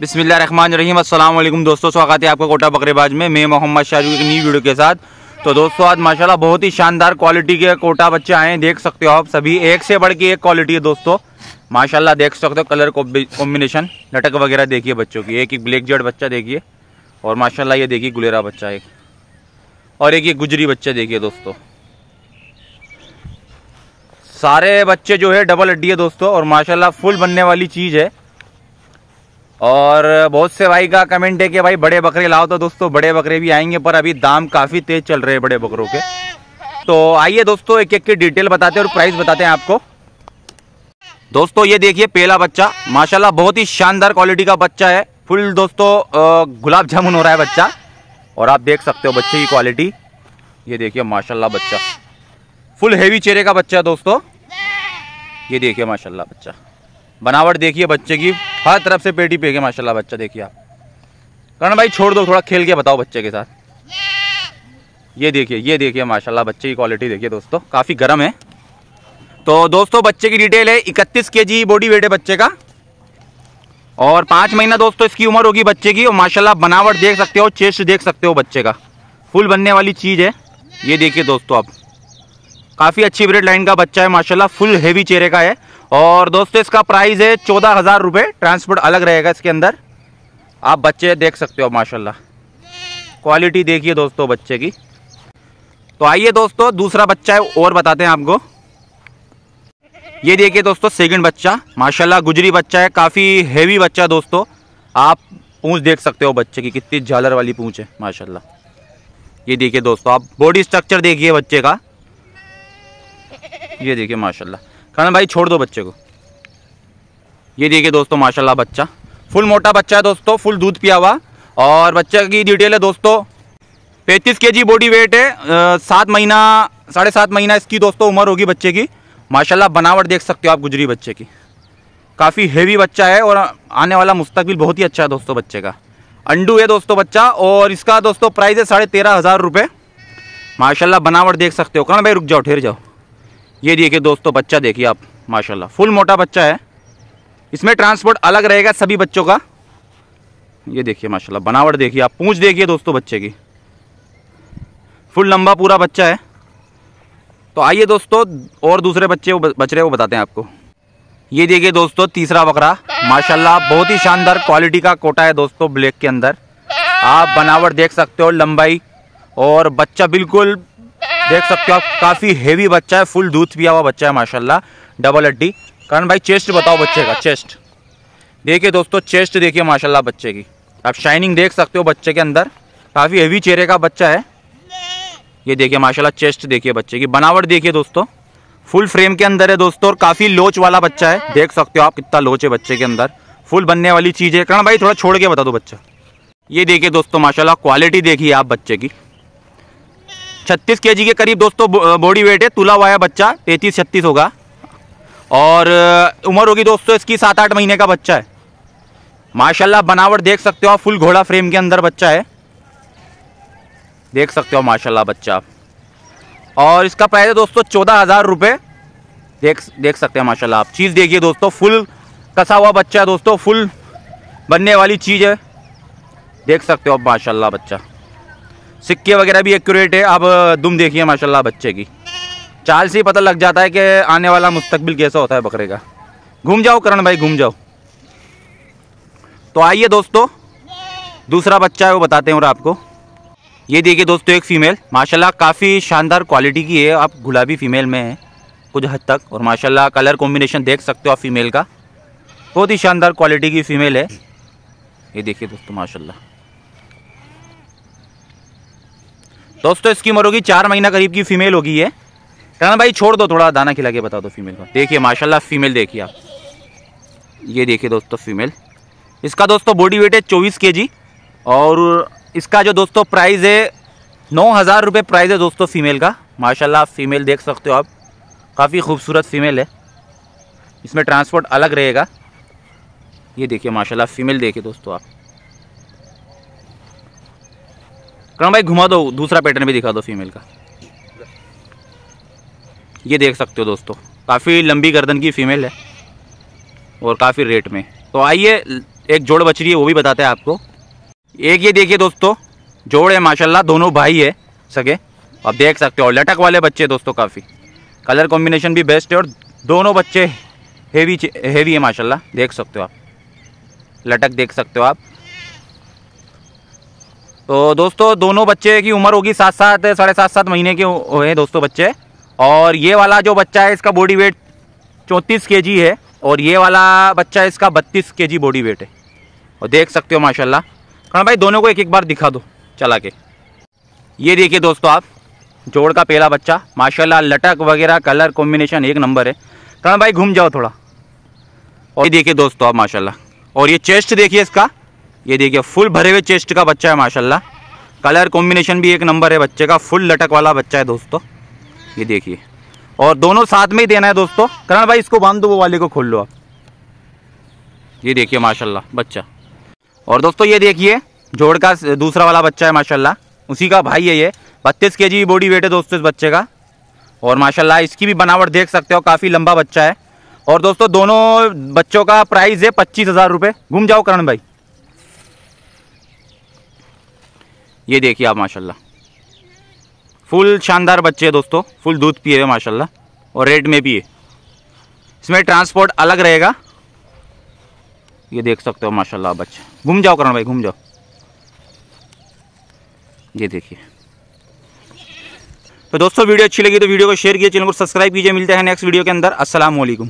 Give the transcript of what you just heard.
बिसमिल्ल run रहीम अल्लाम दोस्तों स्वागत है आपका कोटा बकरेबाज में मैं मोहम्मद शाहरुख एक न्यू वीडियो के साथ तो दोस्तों आज माशाल्लाह बहुत ही शानदार क्वालिटी के कोटा बच्चे आए हैं देख सकते हो आप सभी एक से बढ़ के एक क्वालिटी है दोस्तों माशाल्लाह देख सकते हो कलर कॉम्बिनेशन लटक वगैरह देखिए बच्चों की एक एक ब्लैक जेड बच्चा देखिए और माशाला ये देखिए गुलेरा बच्चा एक और एक ये गुजरी बच्चा देखिए दोस्तों सारे बच्चे जो है डबल हड्डी है दोस्तों और माशाला फुल बनने वाली चीज़ है और बहुत से भाई का कमेंट है कि भाई बड़े बकरे लाओ तो दोस्तों बड़े बकरे भी आएंगे पर अभी दाम काफ़ी तेज़ चल रहे हैं बड़े बकरों के तो आइए दोस्तों एक एक की डिटेल बताते हैं और प्राइस बताते हैं आपको दोस्तों ये देखिए पहला बच्चा माशाल्लाह बहुत ही शानदार क्वालिटी का बच्चा है फुल दोस्तों गुलाब जामुन हो रहा है बच्चा और आप देख सकते हो बच्चे की क्वालिटी ये देखिए माशाला बच्चा फुल हैवी चेहरे का बच्चा है दोस्तों ये देखिए माशाल्लाह बच्चा बनावट देखिए बच्चे की हर तरफ से पेटी पे माशाल्लाह बच्चा देखिए आप करण भाई छोड़ दो थोड़ा खेल के बताओ बच्चे के साथ ये देखिए ये देखिए माशाल्लाह बच्चे की क्वालिटी देखिए दोस्तों काफ़ी गर्म है तो दोस्तों बच्चे की डिटेल है इकतीस के जी बॉडी वेट है बच्चे का और पाँच महीना दोस्तों इसकी उम्र होगी बच्चे की और माशाला बनावट देख सकते हो चेस्ट देख सकते हो बच्चे का फुल बनने वाली चीज़ है ये देखिए दोस्तों आप काफ़ी अच्छी ब्रेड लाइन का बच्चा है माशाल्लाह फुल हैवी चेहरे का है और दोस्तों इसका प्राइस है चौदह हज़ार रुपये ट्रांसपोर्ट अलग रहेगा इसके अंदर आप बच्चे देख सकते हो माशाल्लाह क्वालिटी देखिए दोस्तों बच्चे की तो आइए दोस्तों दूसरा बच्चा है और बताते हैं आपको ये देखिए दोस्तों सेकंड बच्चा माशाल्लाह गुजरी बच्चा है काफ़ी हेवी बच्चा दोस्तों आप पूँछ देख सकते हो बच्चे की कितनी झालर वाली पूँछ है माशाला ये देखिए दोस्तों आप बॉडी स्ट्रक्चर देखिए बच्चे का ये देखिए माशाल्लाह खाना भाई छोड़ दो बच्चे को ये देखिए दोस्तों माशाल्लाह बच्चा फुल मोटा बच्चा है दोस्तों फुल दूध पिया हुआ और बच्चे की डिटेल है दोस्तों पैंतीस के बॉडी वेट है सात महीना साढ़े सात महीना इसकी दोस्तों उम्र होगी बच्चे की माशाल्लाह बनावट देख सकते हो आप गुजरी बच्चे की काफ़ी हेवी बच्चा है और आने वाला मुस्तबिल बहुत ही अच्छा है दोस्तों बच्चे का अंडू है दोस्तों बच्चा और इसका दोस्तों प्राइस है साढ़े तेरह हज़ार रुपये माशाला बनावट देख सकते हो कहना भाई रुक जाओ ठेर जाओ ये देखिए दोस्तों बच्चा देखिए आप माशाल्लाह फुल मोटा बच्चा है इसमें ट्रांसपोर्ट अलग रहेगा सभी बच्चों का ये देखिए माशाल्लाह बनावट देखिए आप पूछ देखिए दोस्तों बच्चे की फुल लंबा पूरा बच्चा है तो आइए दोस्तों और दूसरे बच्चे वो बच रहे वो बताते हैं आपको ये देखिए दोस्तों तीसरा बकरा माशाला बहुत ही शानदार क्वालिटी का कोटा है दोस्तों ब्लैक के अंदर आप बनावट देख सकते हो लंबाई और बच्चा बिल्कुल देख सकते हो आप काफ़ी हेवी बच्चा है फुल दूध पिया हुआ बच्चा है माशाल्लाह डबल हड्डी कारण भाई चेस्ट बताओ बच्चे का चेस्ट देखिए दोस्तों चेस्ट देखिए माशाल्लाह बच्चे की आप शाइनिंग देख सकते हो बच्चे के अंदर काफ़ी हेवी चेहरे का बच्चा है ये देखिए माशाला चेस्ट देखिए बच्चे की बनावट देखिए दोस्तों फुल फ्रेम के अंदर है दोस्तों और काफ़ी लोच वाला बच्चा है देख सकते हो आप कितना लोच है बच्चे के अंदर फुल बनने वाली चीज़ है कारण भाई थोड़ा छोड़ के बता दो बच्चा ये देखिए दोस्तों माशाल्लाह क्वालिटी देखिए आप बच्चे की छत्तीस के के करीब दोस्तों बॉडी वेट है तुला हुआ है बच्चा तैतीस छत्तीस होगा और उम्र होगी दोस्तों इसकी सात आठ महीने का बच्चा है माशाल्लाह बनावट देख सकते हो आप फुल घोड़ा फ्रेम के अंदर बच्चा है देख सकते हो माशाल्लाह बच्चा आप और इसका प्राइस है दोस्तों चौदह हज़ार रुपये देख देख सकते हैं माशाल्लाह आप चीज़ देखिए दोस्तों फुल कसा हुआ बच्चा है दोस्तों फुल बनने वाली चीज़ है देख सकते हो आप माशाला बच्चा सिक्के वगैरह भी एक्यूरेट है अब दुम देखिए माशाल्लाह बच्चे की चाल से ही पता लग जाता है कि आने वाला मुस्तकबिल कैसा होता है बकरे का घूम जाओ करण भाई घूम जाओ तो आइए दोस्तों दूसरा बच्चा है वो बताते हैं और आपको ये देखिए दोस्तों एक फ़ीमेल माशाल्लाह काफ़ी शानदार क्वालिटी की है आप गुलाबी फ़ीमेल में हैं कुछ हद तक और माशाल्लाह कलर कॉम्बिनेशन देख सकते हो आप फ़ीमेल का बहुत ही शानदार क्वालिटी की फ़ीमेल है ये देखिए दोस्तों माशाल्लाह दोस्तों इसकी उम्र होगी चार महीना करीब की फीमेल होगी है कहना भाई छोड़ दो थोड़ा दाना खिला के बता दो फीमेल का देखिए माशाल्लाह फीमेल देखिए आप ये देखिए दोस्तों फीमेल इसका दोस्तों बॉडी वेट है चौबीस के और इसका जो दोस्तों प्राइस है नौ हज़ार रुपये प्राइज़ है दोस्तों फीमेल का माशाल्लाह फीमेल देख सकते हो आप काफ़ी खूबसूरत फीमेल है इसमें ट्रांसपोर्ट अलग रहेगा ये देखिए माशाला फीमेल देखिए दोस्तों आप करण भाई घुमा दो दूसरा पैटर्न भी दिखा दो फीमेल का ये देख सकते हो दोस्तों काफ़ी लंबी गर्दन की फ़ीमेल है और काफ़ी रेट में तो आइए एक जोड़ बच रही है वो भी बताते हैं आपको एक ये देखिए दोस्तों जोड़ है माशाला दोनों भाई है सगे आप देख सकते हो लटक वाले बच्चे दोस्तों काफ़ी कलर कॉम्बिनेशन भी बेस्ट है और दोनों बच्चे हेवी हेवी है माशाल्लाह देख सकते हो आप लटक देख सकते हो आप तो दोस्तों दोनों बच्चे की उम्र होगी सात सात साढ़े सात सात महीने के हुए दोस्तों बच्चे और ये वाला जो बच्चा है इसका बॉडी वेट चौंतीस के है और ये वाला बच्चा इसका बत्तीस के बॉडी वेट है और देख सकते हो माशाला कण भाई दोनों को एक एक बार दिखा दो चला के ये देखिए दोस्तों आप जोड़ का पहला बच्चा माशाल्लाह लटक वगैरह कलर कॉम्बिनेशन एक नंबर है करण भाई घूम जाओ थोड़ा और ये देखिए दोस्तों आप माशाल्लाह और ये चेस्ट देखिए इसका ये देखिए फुल भरे हुए चेस्ट का बच्चा है माशाल्लाह कलर कॉम्बिनेशन भी एक नंबर है बच्चे का फुल लटक वाला बच्चा है दोस्तों ये देखिए और दोनों साथ में ही देना है दोस्तों करण भाई इसको बांध दो वो वाले को खोल लो आप ये देखिए माशाला बच्चा और दोस्तों ये देखिए जोड़ का दूसरा वाला बच्चा है माशाला उसी का भाई है ये बत्तीस के जी बॉडी वेट है दोस्तों इस बच्चे का और माशाल्लाह इसकी भी बनावट देख सकते हो काफ़ी लंबा बच्चा है और दोस्तों दोनों बच्चों का प्राइस है पच्चीस हज़ार रुपये घूम जाओ करण भाई ये देखिए आप माशाल्लाह फुल शानदार बच्चे है दोस्तों फुल दूध पिए हुए माशाल्लाह और रेड में भी है इसमें ट्रांसपोर्ट अलग रहेगा ये देख सकते हो माशाल्लाह बच्चे घूम जाओ करण भाई घूम जाओ ये देखिए तो दोस्तों वीडियो अच्छी लगी तो वीडियो को शेयर कीजिए चैनल को सब्सक्राइब कीजिए मिलते हैं नेक्स्ट वीडियो के अंदर असलम